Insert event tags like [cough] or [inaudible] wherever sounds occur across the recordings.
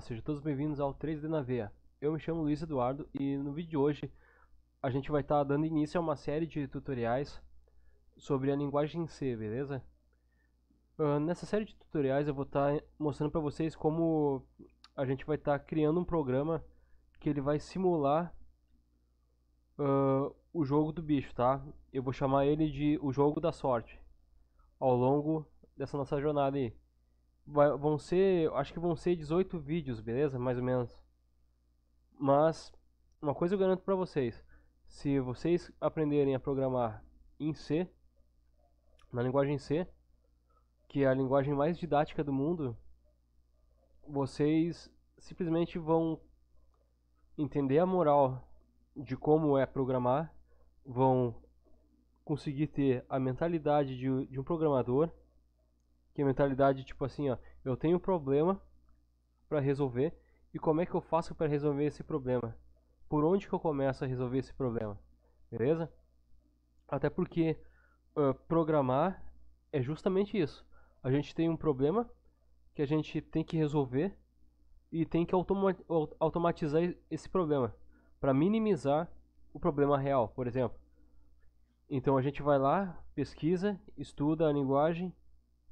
sejam todos bem-vindos ao 3D na Veia. Eu me chamo Luiz Eduardo e no vídeo de hoje a gente vai estar tá dando início a uma série de tutoriais sobre a linguagem C, beleza? Uh, nessa série de tutoriais eu vou estar tá mostrando para vocês como a gente vai estar tá criando um programa que ele vai simular uh, o jogo do bicho, tá? Eu vou chamar ele de o jogo da sorte ao longo dessa nossa jornada aí vai, vão ser, acho que vão ser 18 vídeos, beleza? Mais ou menos. Mas uma coisa eu garanto para vocês, se vocês aprenderem a programar em C, na linguagem C, que é a linguagem mais didática do mundo, vocês simplesmente vão entender a moral de como é programar, vão conseguir ter a mentalidade de, de um programador que é a mentalidade tipo assim, ó, eu tenho um problema para resolver e como é que eu faço para resolver esse problema? Por onde que eu começo a resolver esse problema? Beleza? Até porque uh, programar é justamente isso. A gente tem um problema que a gente tem que resolver e tem que automatizar esse problema para minimizar o problema real, por exemplo. Então a gente vai lá, pesquisa, estuda a linguagem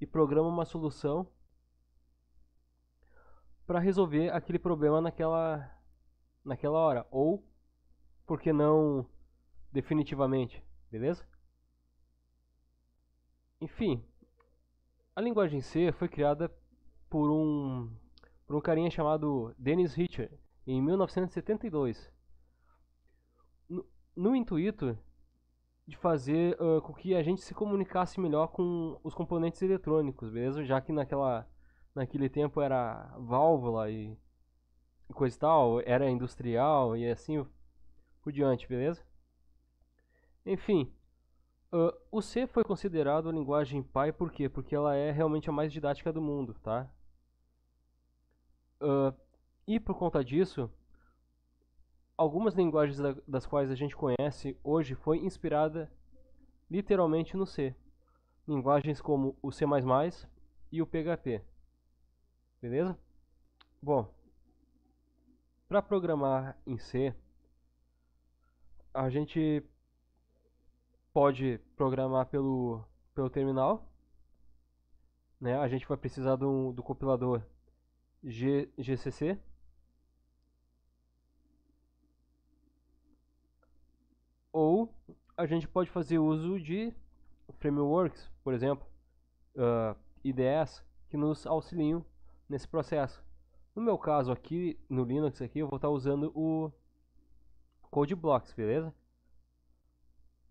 e programa uma solução para resolver aquele problema naquela naquela hora ou por que não definitivamente, beleza? Enfim, a linguagem C foi criada por um por um carinha chamado Dennis Ritchie em 1972. No, no intuito de fazer uh, com que a gente se comunicasse melhor com os componentes eletrônicos, beleza? Já que naquela, naquele tempo era válvula e, e coisa e tal, era industrial e assim por diante, beleza? Enfim, uh, o C foi considerado a linguagem pai por quê? Porque ela é realmente a mais didática do mundo, tá? Uh, e por conta disso, algumas linguagens das quais a gente conhece hoje foi inspirada literalmente no C. Linguagens como o C++ e o PHP. Beleza? Bom, para programar em C, a gente pode programar pelo, pelo terminal. Né? A gente vai precisar do, do compilador G, GCC, Ou a gente pode fazer uso de frameworks, por exemplo, uh, ah, IDEs, que nos auxiliam nesse processo. No meu caso aqui, no Linux aqui, eu vou estar usando o CodeBlocks, beleza?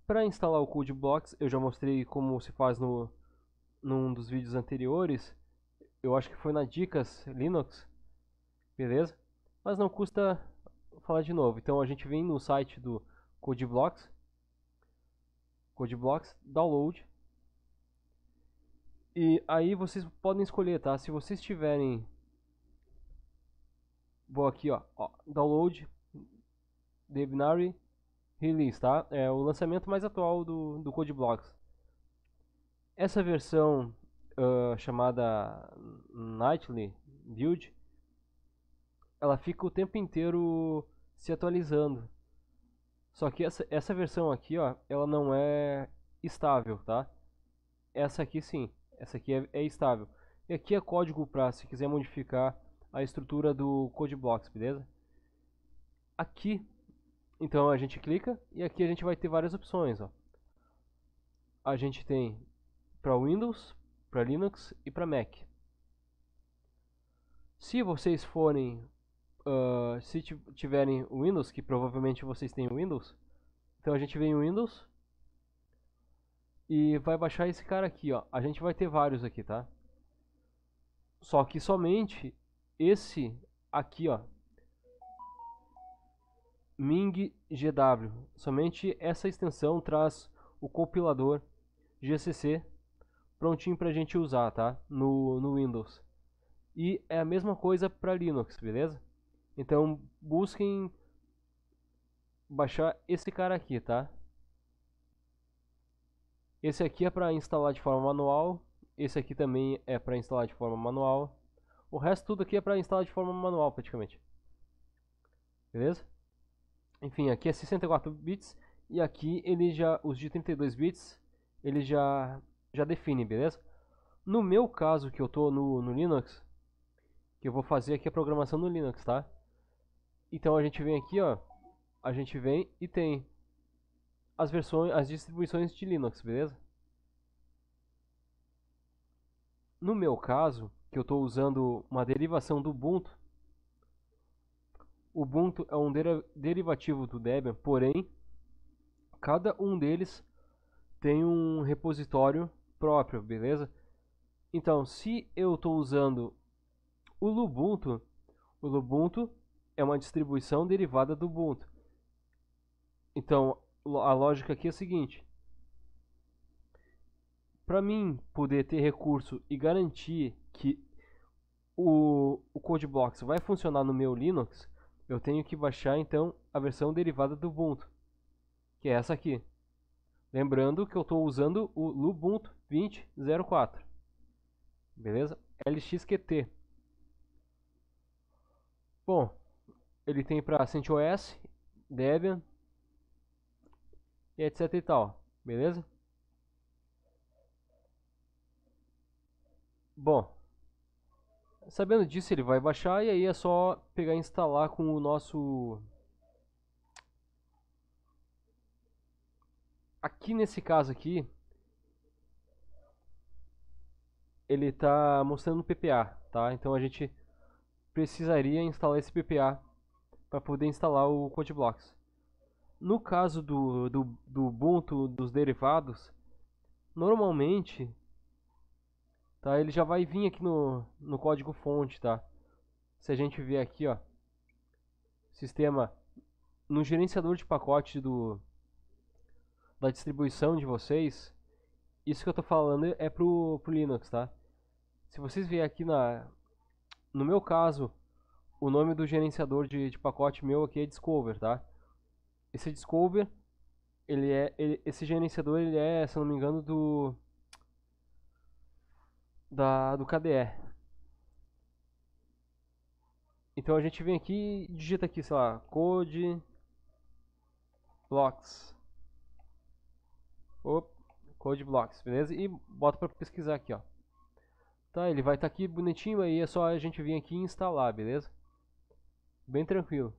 Para instalar o CodeBlocks, eu já mostrei como se faz no num dos vídeos anteriores. Eu acho que foi na dicas Linux, beleza? Mas não custa falar de novo. Então a gente vem no site do CodeBlocks, CodeBlocks, Download. E aí vocês podem escolher, tá? Se vocês tiverem... Vou aqui, ó, ó Download, Debinary, Release, tá? É o lançamento mais atual do, do CodeBlocks. Essa versão uh, chamada Nightly Build, ela fica o tempo inteiro se atualizando. Só que essa, essa versão aqui, ó, ela não é estável, tá? Essa aqui sim, essa aqui é, é estável. E aqui é código para se quiser modificar a estrutura do code blocks, beleza? Aqui, então a gente clica e aqui a gente vai ter várias opções, ó. A gente tem para Windows, para Linux e para Mac. Se vocês forem uh, se tiverem Windows, que provavelmente vocês têm Windows, então a gente vem em Windows e vai baixar esse cara aqui, ó. A gente vai ter vários aqui, tá? Só que somente esse aqui, ó. Ming GW. Somente essa extensão traz o compilador GCC prontinho pra gente usar, tá? No, no Windows. E é a mesma coisa para Linux, beleza? Então busquem baixar esse cara aqui, tá? Esse aqui é para instalar de forma manual, esse aqui também é para instalar de forma manual. O resto tudo aqui é para instalar de forma manual praticamente. Beleza? Enfim, aqui é 64 bits e aqui ele já os de 32 bits, ele já já define, beleza? No meu caso que eu tô no, no Linux, que eu vou fazer aqui a programação no Linux, tá? Então a gente vem aqui, ó, a gente vem e tem as versões, as distribuições de Linux, beleza? No meu caso, que eu estou usando uma derivação do Ubuntu, o Ubuntu é um der derivativo do Debian, porém, cada um deles tem um repositório próprio, beleza? Então, se eu estou usando o Lubuntu, o Lubuntu é uma distribuição derivada do Ubuntu. Então, a lógica aqui é a seguinte. Para mim poder ter recurso e garantir que o, o CodeBlocks vai funcionar no meu Linux, eu tenho que baixar então a versão derivada do Ubuntu, que é essa aqui. Lembrando que eu estou usando o Lubuntu 20.04, beleza? LXQT. Bom, ele tem para CentOS, Debian, e etc e tal, beleza? Bom, sabendo disso ele vai baixar e aí é só pegar e instalar com o nosso... Aqui nesse caso aqui, ele está mostrando o PPA, tá? Então a gente precisaria instalar esse PPA para poder instalar o CodeBlocks. No caso do, do, do Ubuntu, dos derivados, normalmente tá, ele já vai vir aqui no, no código fonte. Tá? Se a gente ver aqui, ó, sistema no gerenciador de pacote do, da distribuição de vocês, isso que eu estou falando é pro, pro Linux, tá? Se vocês verem aqui na, no meu caso, o nome do gerenciador de, de pacote meu aqui é Discover, tá? Esse Discover, ele é, ele, esse gerenciador, ele é, se eu não me engano, do da, do KDE. Então a gente vem aqui e digita aqui, sei lá, code blocks. Op, code blocks, beleza? E bota para pesquisar aqui, ó. Tá, ele vai estar tá aqui bonitinho, aí é só a gente vir aqui e instalar, beleza? Bem tranquilo.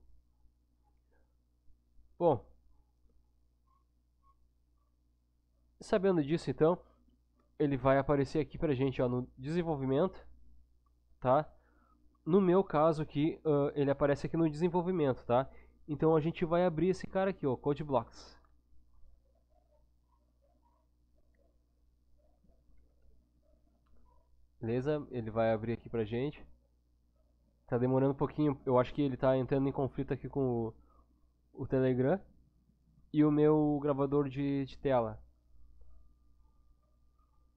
Bom. Sabendo disso, então, ele vai aparecer aqui pra gente ó, no desenvolvimento, tá? No meu caso aqui, uh, ele aparece aqui no desenvolvimento, tá? Então a gente vai abrir esse cara aqui, ó, Code Blocks. Beleza? Ele vai abrir aqui pra gente. Tá demorando um pouquinho, eu acho que ele tá entrando em conflito aqui com o, o Telegram e o meu gravador de, de tela.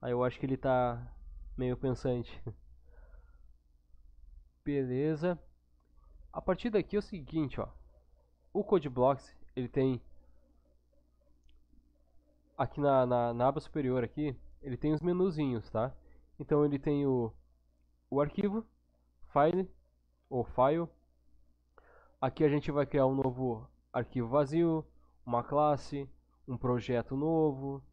Aí eu acho que ele tá meio pensante. [laughs] Beleza. A partir daqui é o seguinte, ó. O CodeBlocks, ele tem... Aqui na, na, na, aba superior aqui, ele tem os menuzinhos, tá? Então ele tem o, o arquivo, file, ou file. Aqui a gente vai criar um novo arquivo vazio, uma classe, um projeto novo,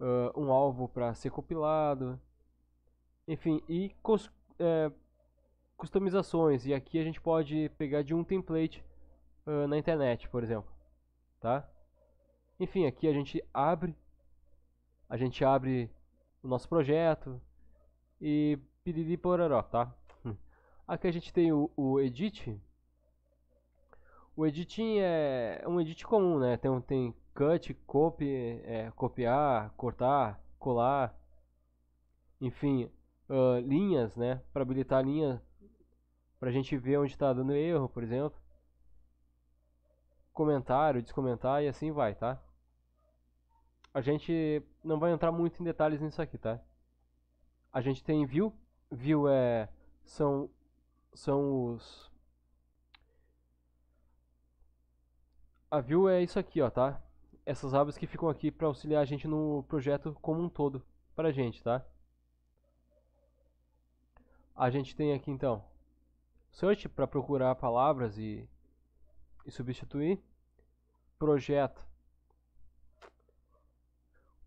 uh, um alvo para ser compilado, enfim, e é, customizações. E aqui a gente pode pegar de um template uh, na internet, por exemplo, tá? Enfim, aqui a gente abre, a gente abre o nosso projeto e piriri pororó, tá? Aqui a gente tem o, o edit. O editing é um edit comum, né? Tem, tem cut, copy, é, copiar, cortar, colar, enfim, uh, linhas, né? Para habilitar linhas, para a gente ver onde está dando erro, por exemplo. Comentário, descomentar e assim vai, tá? A gente não vai entrar muito em detalhes nisso aqui, tá? A gente tem view. View é são são os... A view é isso aqui, ó, tá? Essas abas que ficam aqui para auxiliar a gente no projeto como um todo para a gente, tá? A gente tem aqui, então, search para procurar palavras e, e substituir. Projeto.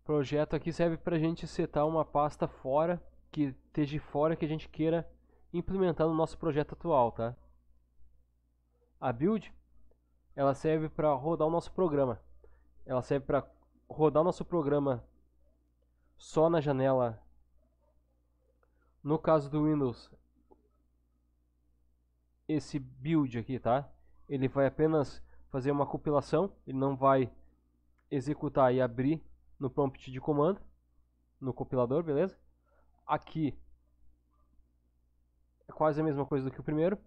Projeto aqui serve para a gente setar uma pasta fora, que esteja fora que a gente queira implementando o nosso projeto atual, tá? A build, ela serve para rodar o nosso programa. Ela serve para rodar o nosso programa só na janela. No caso do Windows, esse build aqui, tá? Ele vai apenas fazer uma compilação, ele não vai executar e abrir no prompt de comando, no compilador, beleza? Aqui é quase a mesma coisa do que o primeiro.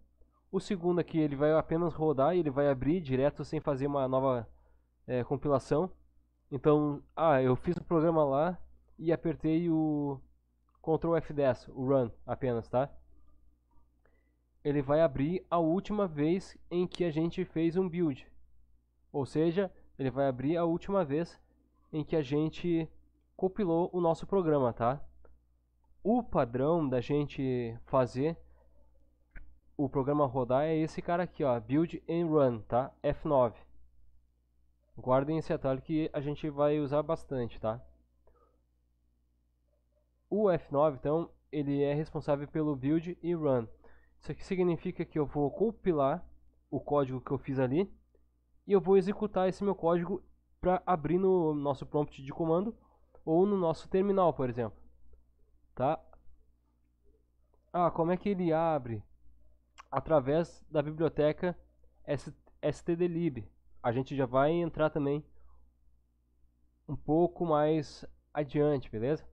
O segundo aqui é ele vai apenas rodar e ele vai abrir direto sem fazer uma nova é, compilação. Então, ah, eu fiz o programa lá e apertei o Ctrl F10, o Run apenas, tá? Ele vai abrir a última vez em que a gente fez um build. Ou seja, ele vai abrir a última vez em que a gente compilou o nosso programa, tá? O padrão da gente fazer o programa rodar é esse cara aqui, ó, build and run, tá? F9. Guardem esse atalho que a gente vai usar bastante, tá? O F9, então, ele é responsável pelo build e run. Isso aqui significa que eu vou compilar o código que eu fiz ali e eu vou executar esse meu código para abrir no nosso prompt de comando ou no nosso terminal, por exemplo. Tá? Ah, como é que ele abre? através da biblioteca stdlib. A gente já vai entrar também um pouco mais adiante, beleza?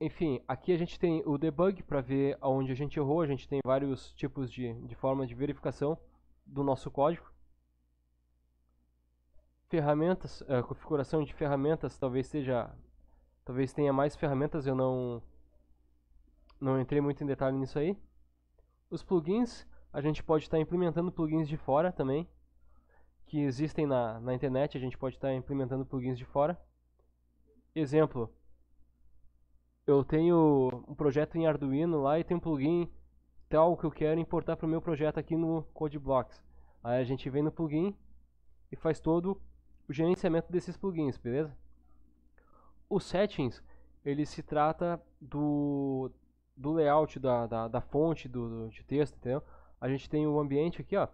Enfim, aqui a gente tem o debug para ver aonde a gente errou. A gente tem vários tipos de, de formas de verificação do nosso código. Ferramentas, eh, configuração de ferramentas talvez seja, talvez tenha mais ferramentas. Eu não não entrei muito em detalhe nisso aí. Os plugins, a gente pode estar tá implementando plugins de fora também, que existem na, na internet, a gente pode estar tá implementando plugins de fora. Exemplo, eu tenho um projeto em Arduino lá e tem um plugin tal que eu quero importar para o meu projeto aqui no CodeBlocks. Aí a gente vem no plugin e faz todo o gerenciamento desses plugins, beleza? Os settings, ele se trata do do layout da, da, da fonte do, do, de texto, entendeu? A gente tem o ambiente aqui, ó.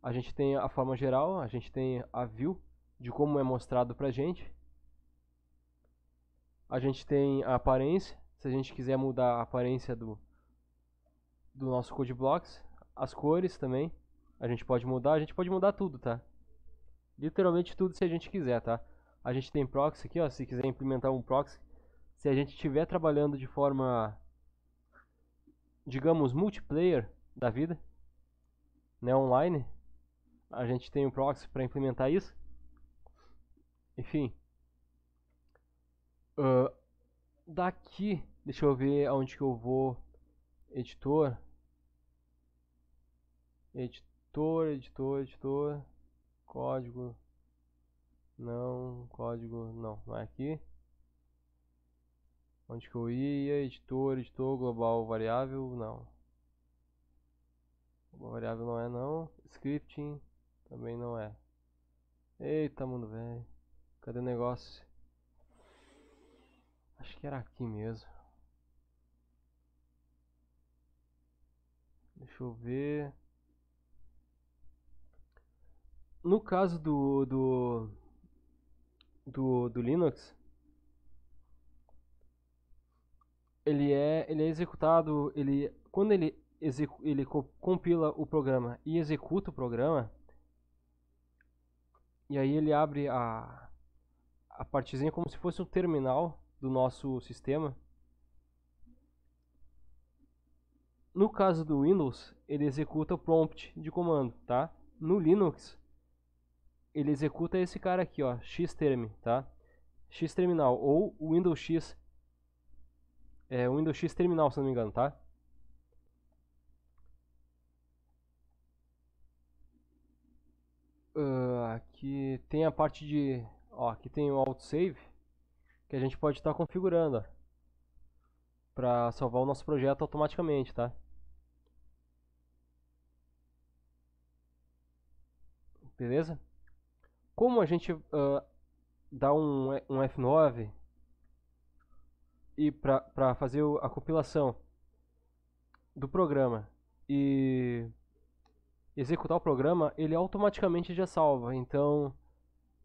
A gente tem a forma geral, a gente tem a view de como é mostrado pra gente. A gente tem a aparência, se a gente quiser mudar a aparência do, do nosso code blocks, as cores também. A gente pode mudar, a gente pode mudar tudo, tá? Literalmente tudo se a gente quiser, tá? A gente tem proxy aqui, ó, se quiser implementar um proxy, se a gente estiver trabalhando de forma, digamos, multiplayer da vida, né, online, a gente tem um proxy para implementar isso. Enfim. Uh, daqui, deixa eu ver aonde que eu vou. Editor. Editor, editor, editor. Código. Não, código não, não é aqui. Onde que eu ia? Editor, editor, global variável, não. Global variável não é não. Scripting também não é. Eita mundo velho. Cadê o negócio? Acho que era aqui mesmo. Deixa eu ver. No caso do do do, do Linux, ele é, ele é executado, ele, quando ele, execu, ele compila o programa e executa o programa, e aí ele abre a, a partezinha como se fosse um terminal do nosso sistema. No caso do Windows, ele executa o prompt de comando, tá? No Linux, ele executa esse cara aqui, ó, xterm, tá? terminal ou Windows X é o Windows X Terminal, se não me engano, tá? Uh, aqui tem a parte de... Ó, aqui tem o autosave, que a gente pode estar tá configurando, para Pra salvar o nosso projeto automaticamente, tá? Beleza? Como a gente uh, dá um, um F9 e para fazer a compilação do programa e executar o programa, ele automaticamente já salva. Então,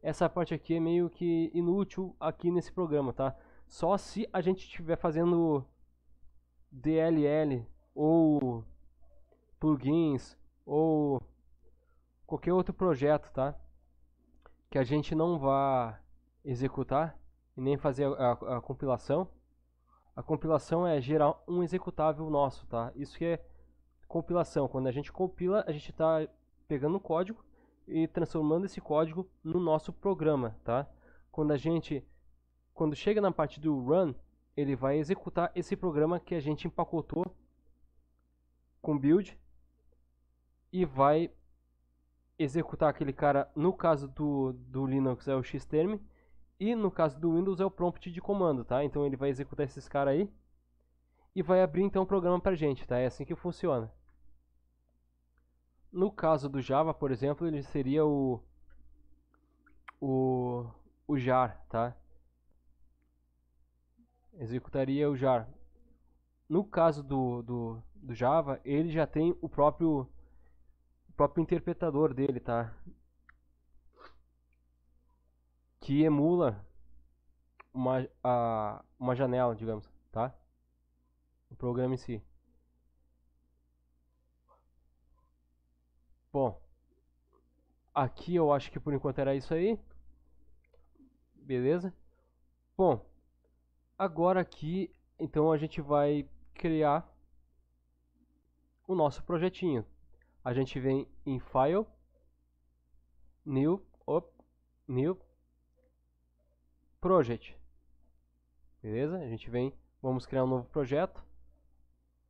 essa parte aqui é meio que inútil aqui nesse programa, tá? Só se a gente estiver fazendo DLL ou plugins ou qualquer outro projeto, tá? Que a gente não vá executar e nem fazer a, a, a compilação a compilação é gerar um executável nosso, tá? Isso que é compilação. Quando a gente compila, a gente está pegando o código e transformando esse código no nosso programa, tá? Quando a gente quando chega na parte do run, ele vai executar esse programa que a gente empacotou com build e vai executar aquele cara, no caso do, do Linux é o xterm, e no caso do Windows é o prompt de comando, tá? Então ele vai executar esses caras aí e vai abrir então o programa pra gente, tá? É assim que funciona. No caso do Java, por exemplo, ele seria o o, o jar, tá? Executaria o jar. No caso do, do, do Java, ele já tem o próprio o próprio interpretador dele, tá? que emula uma, a, uma janela, digamos, tá? O programa em si. Bom, aqui eu acho que por enquanto era isso aí. Beleza? Bom, agora aqui, então a gente vai criar o nosso projetinho. A gente vem em File, New, op, New, project. Beleza? A gente vem, vamos criar um novo projeto.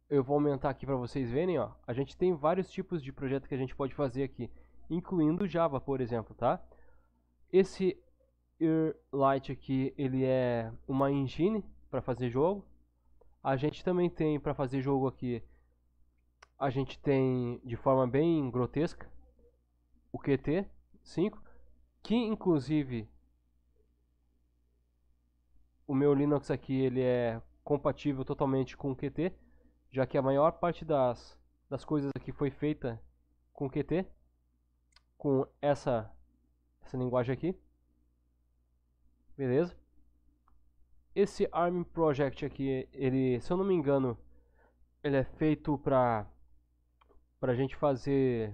Eu vou aumentar aqui para vocês verem, ó. A gente tem vários tipos de projeto que a gente pode fazer aqui, incluindo Java, por exemplo, tá? Esse Light aqui, ele é uma engine para fazer jogo. A gente também tem para fazer jogo aqui, a gente tem de forma bem grotesca o QT 5, que inclusive o meu Linux aqui ele é compatível totalmente com o Qt, já que a maior parte das, das coisas aqui foi feita com o Qt, com essa, essa linguagem aqui. Beleza? Esse ARM Project aqui, ele, se eu não me engano, ele é feito para para a gente fazer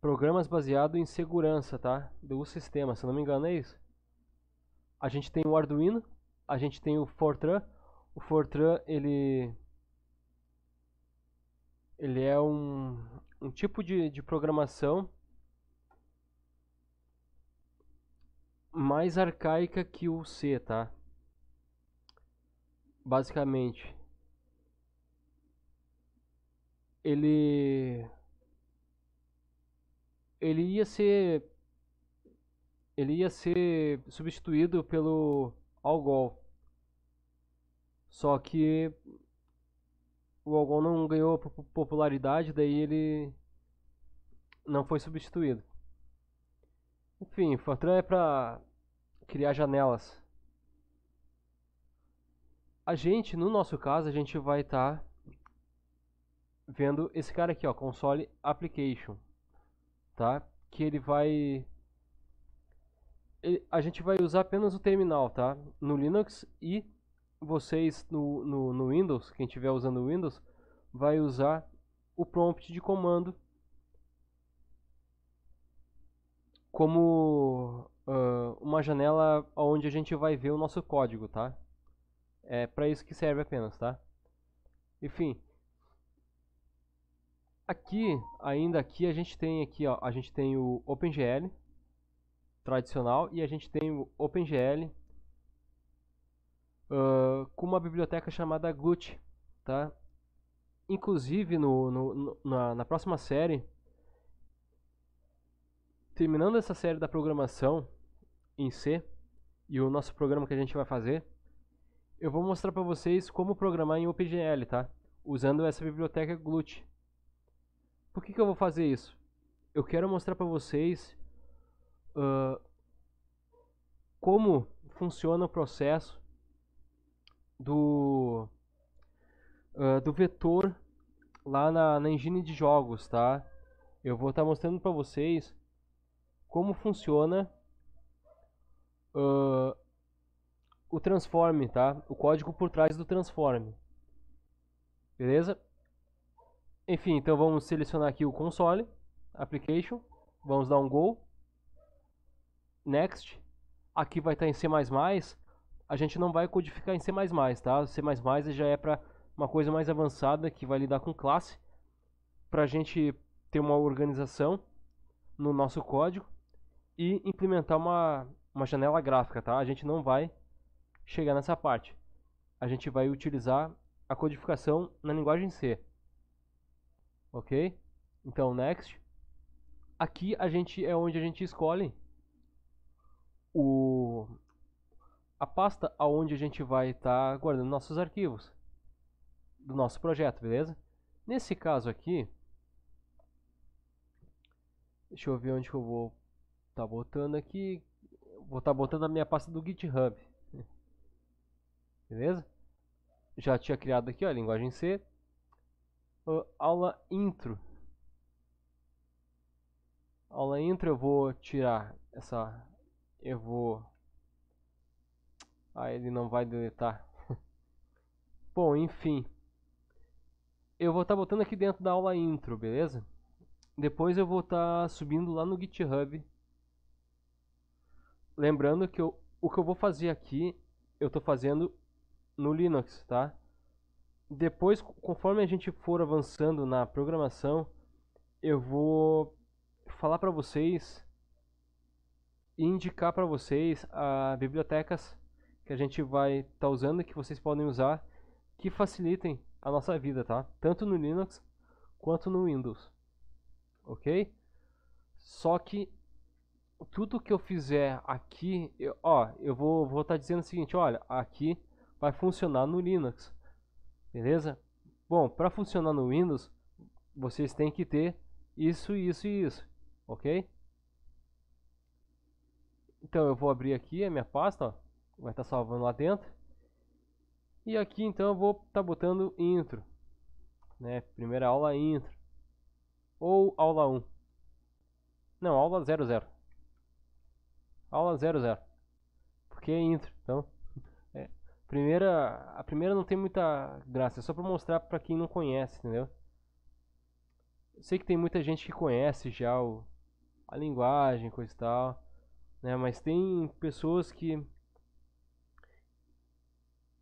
programas baseados em segurança, tá? Do sistema, se eu não me engano é isso a gente tem o Arduino, a gente tem o Fortran. O Fortran, ele ele é um, um tipo de, de programação mais arcaica que o C, tá? Basicamente, ele ele ia ser ele ia ser substituído pelo Algol. Só que o Algol não ganhou popularidade, daí ele não foi substituído. Enfim, Fortran é para criar janelas. A gente, no nosso caso, a gente vai estar tá vendo esse cara aqui, ó, console application, tá? Que ele vai a gente vai usar apenas o terminal, tá? No Linux e vocês no, no, no Windows, quem estiver usando o Windows, vai usar o prompt de comando como uh, uma janela onde a gente vai ver o nosso código, tá? É para isso que serve apenas, tá? Enfim, aqui, ainda aqui a gente tem aqui, ó, a gente tem o OpenGL, tradicional e a gente tem o OpenGL uh, com uma biblioteca chamada Glut, tá? Inclusive no, no, no na, na próxima série, terminando essa série da programação em C e o nosso programa que a gente vai fazer, eu vou mostrar para vocês como programar em OpenGL, tá? Usando essa biblioteca Glut. Por que, que eu vou fazer isso? Eu quero mostrar para vocês uh, como funciona o processo do, uh, do vetor lá na, na engine de jogos, tá? Eu vou estar tá mostrando para vocês como funciona uh, o transform, tá? O código por trás do transform. Beleza? Enfim, então vamos selecionar aqui o console, application, vamos dar um go next, aqui vai estar tá em C++, a gente não vai codificar em C++, tá? C++ já é para uma coisa mais avançada que vai lidar com classe, para a gente ter uma organização no nosso código e implementar uma, uma janela gráfica, tá? A gente não vai chegar nessa parte. A gente vai utilizar a codificação na linguagem C. Ok? Então, next. Aqui a gente é onde a gente escolhe o, a pasta aonde a gente vai estar tá guardando nossos arquivos do nosso projeto, beleza? Nesse caso aqui, deixa eu ver onde que eu vou estar tá botando aqui, vou estar tá botando a minha pasta do GitHub, beleza? Já tinha criado aqui, ó, a linguagem C, uh, aula intro. Aula intro eu vou tirar essa eu vou... Ah, ele não vai deletar. [laughs] Bom, enfim. Eu vou estar tá botando aqui dentro da aula intro, beleza? Depois eu vou estar tá subindo lá no GitHub. Lembrando que eu, o que eu vou fazer aqui, eu estou fazendo no Linux, tá? Depois, conforme a gente for avançando na programação, eu vou falar para vocês indicar para vocês a bibliotecas que a gente vai estar tá usando, que vocês podem usar, que facilitem a nossa vida, tá? Tanto no Linux quanto no Windows, ok? Só que tudo que eu fizer aqui, eu, ó, eu vou estar vou tá dizendo o seguinte, olha, aqui vai funcionar no Linux, beleza? Bom, para funcionar no Windows, vocês têm que ter isso, isso e isso, ok? Então eu vou abrir aqui a minha pasta, ó, vai estar tá salvando lá dentro. E aqui então eu vou estar tá botando intro, né? Primeira aula intro ou aula 1. Não, aula 00. Aula 00. Porque é intro, então [laughs] é. primeira, a primeira não tem muita graça, é só para mostrar para quem não conhece, entendeu? Eu sei que tem muita gente que conhece já o, a linguagem, coisa e tal né? Mas tem pessoas que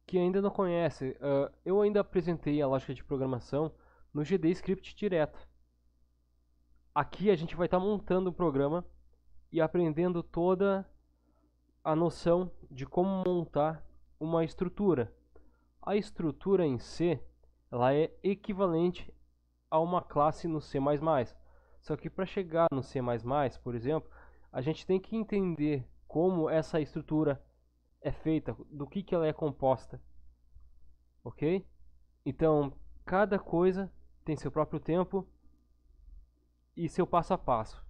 que ainda não conhece. Uh, ah, eu ainda apresentei a lógica de programação no GD Script direto. Aqui a gente vai estar tá montando um programa e aprendendo toda a noção de como montar uma estrutura. A estrutura em C ela é equivalente a uma classe no C++. Só que para chegar no C++, por exemplo, a gente tem que entender como essa estrutura é feita, do que, que ela é composta. Ok? Então, cada coisa tem seu próprio tempo e seu passo a passo.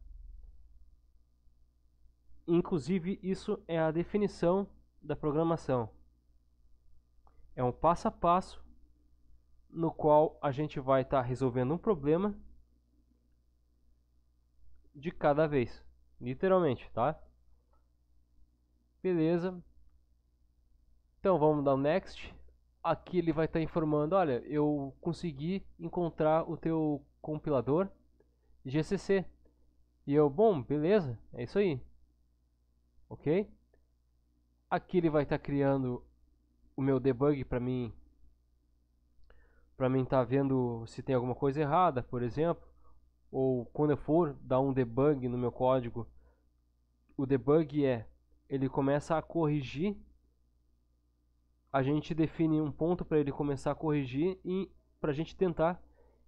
Inclusive, isso é a definição da programação. É um passo a passo no qual a gente vai estar tá resolvendo um problema de cada vez. Literalmente, tá? Beleza. Então vamos dar o next. Aqui ele vai estar tá informando, olha, eu consegui encontrar o teu compilador GCC. E eu, bom, beleza, é isso aí. Ok? Aqui ele vai estar tá criando o meu debug para mim para mim estar tá vendo se tem alguma coisa errada, por exemplo ou quando eu for dar um debug no meu código, o debug é ele começa a corrigir, a gente define um ponto para ele começar a corrigir e para a gente tentar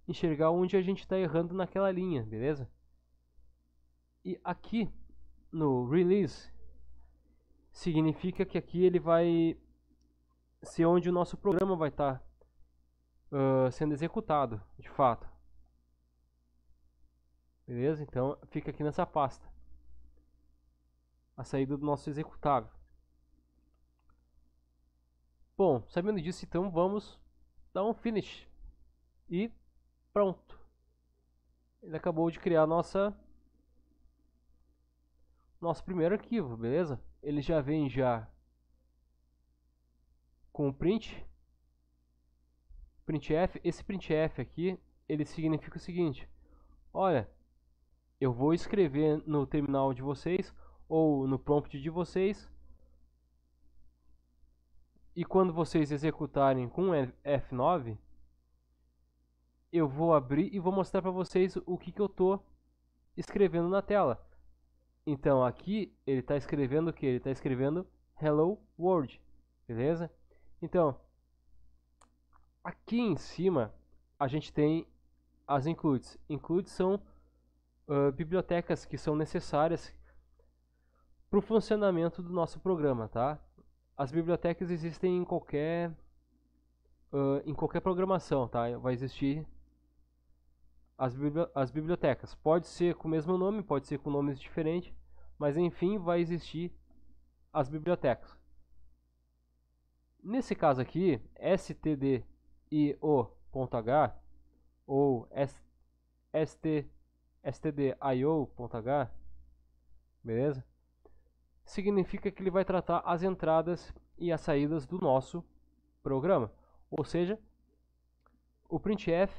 enxergar onde a gente está errando naquela linha, beleza? E aqui no release significa que aqui ele vai ser onde o nosso programa vai estar tá, uh, sendo executado, de fato. Beleza? Então fica aqui nessa pasta. A saída do nosso executável. Bom, sabendo disso, então vamos dar um finish. E pronto. Ele acabou de criar nossa nosso primeiro arquivo, beleza? Ele já vem já com o print printf, esse printf aqui, ele significa o seguinte: olha, eu vou escrever no terminal de vocês ou no prompt de vocês. E quando vocês executarem com F9, eu vou abrir e vou mostrar para vocês o que, que eu estou escrevendo na tela. Então aqui ele está escrevendo o que? Ele está escrevendo Hello World, beleza? Então, aqui em cima a gente tem as includes. Includes são bibliotecas que são necessárias para o funcionamento do nosso programa, tá? As bibliotecas existem em qualquer uh, em qualquer programação, tá? Vai existir as, bibli as bibliotecas. Pode ser com o mesmo nome, pode ser com nomes diferentes, mas enfim, vai existir as bibliotecas. Nesse caso aqui, stdio.h ou st stdio.h, beleza? Significa que ele vai tratar as entradas e as saídas do nosso programa. Ou seja, o printf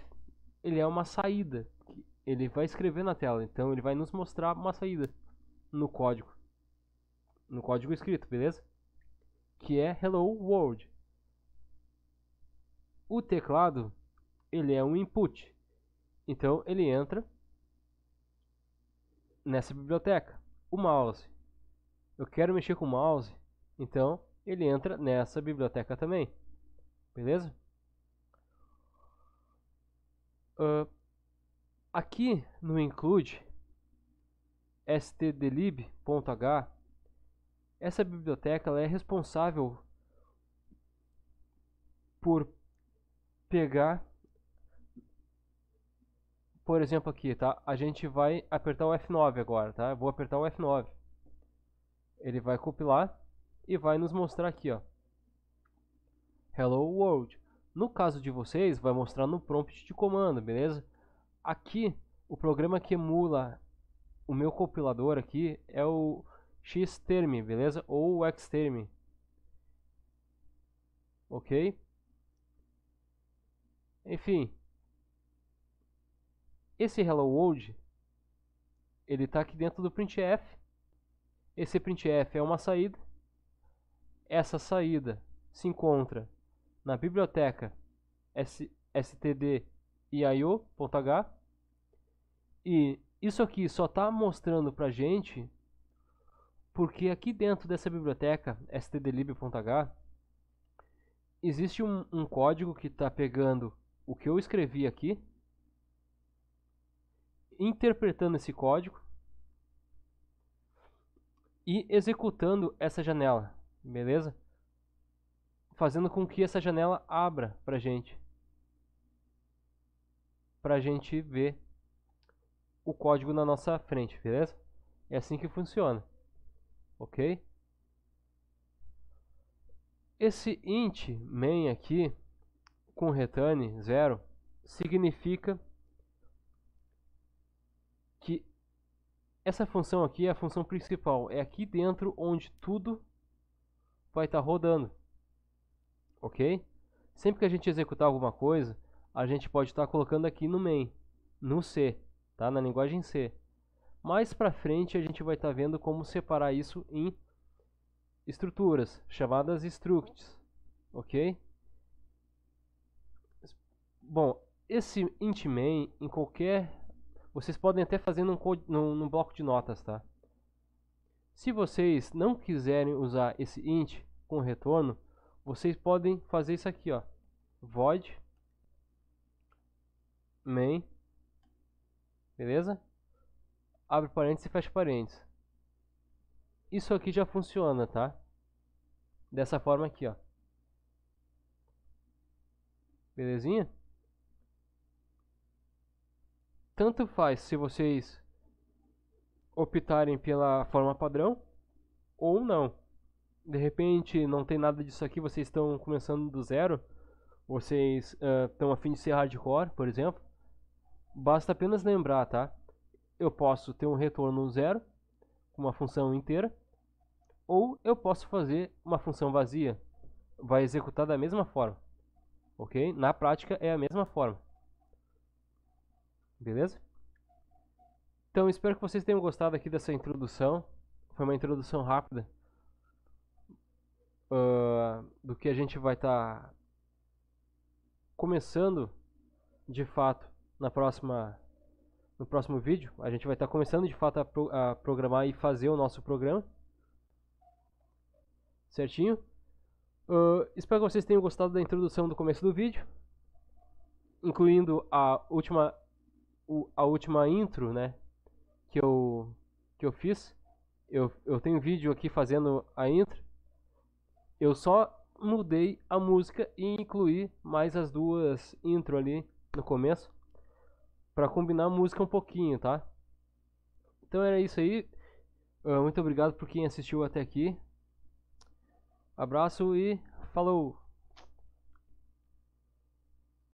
ele é uma saída. Ele vai escrever na tela, então ele vai nos mostrar uma saída no código. No código escrito, beleza? Que é Hello World. O teclado, ele é um input. Então ele entra nessa biblioteca. O mouse. Eu quero mexer com o mouse, então ele entra nessa biblioteca também. Beleza? Uh, aqui no include stdlib.h essa biblioteca ela é responsável por pegar por exemplo aqui, tá? A gente vai apertar o F9 agora, tá? Eu vou apertar o F9. Ele vai compilar e vai nos mostrar aqui, ó. Hello World. No caso de vocês, vai mostrar no prompt de comando, beleza? Aqui, o programa que emula o meu compilador aqui é o xterm, beleza? Ou o xterm. Ok? Enfim, esse hello world, ele está aqui dentro do printf. Esse printf é uma saída. Essa saída se encontra na biblioteca stdio.h e isso aqui só está mostrando para gente porque aqui dentro dessa biblioteca stdlib.h existe um, um código que está pegando o que eu escrevi aqui interpretando esse código e executando essa janela, beleza? Fazendo com que essa janela abra para gente, para gente ver o código na nossa frente, beleza? É assim que funciona, ok? Esse int main aqui com return 0 significa Essa função aqui é a função principal. É aqui dentro onde tudo vai estar tá rodando. Ok? Sempre que a gente executar alguma coisa, a gente pode estar tá colocando aqui no main, no C, tá? na linguagem C. Mais para frente a gente vai estar tá vendo como separar isso em estruturas, chamadas structs. Ok? Bom, esse int main em qualquer vocês podem até fazer num, num, num bloco de notas, tá? Se vocês não quiserem usar esse int com retorno, vocês podem fazer isso aqui, ó. Void main, beleza? Abre parênteses e fecha parênteses. Isso aqui já funciona, tá? Dessa forma aqui, ó. Belezinha? tanto faz se vocês optarem pela forma padrão ou não. De repente não tem nada disso aqui, vocês estão começando do zero, vocês estão ah, uh, afim de ser hardcore, por exemplo. Basta apenas lembrar, tá? Eu posso ter um retorno zero, com uma função inteira, ou eu posso fazer uma função vazia. Vai executar da mesma forma, ok? Na prática é a mesma forma. Beleza? Então, espero que vocês tenham gostado aqui dessa introdução. Foi uma introdução rápida uh, do que a gente vai estar tá começando de fato na próxima no próximo vídeo. A gente vai estar tá começando de fato a, pro, a programar e fazer o nosso programa. Certinho? Uh, espero que vocês tenham gostado da introdução do começo do vídeo, incluindo a última o, a última intro, né, que eu, que eu fiz, eu, eu tenho vídeo aqui fazendo a intro, eu só mudei a música e incluí mais as duas intro ali no começo para combinar a música um pouquinho, tá? Então era isso aí. Ah, muito obrigado por quem assistiu até aqui. Abraço e falou!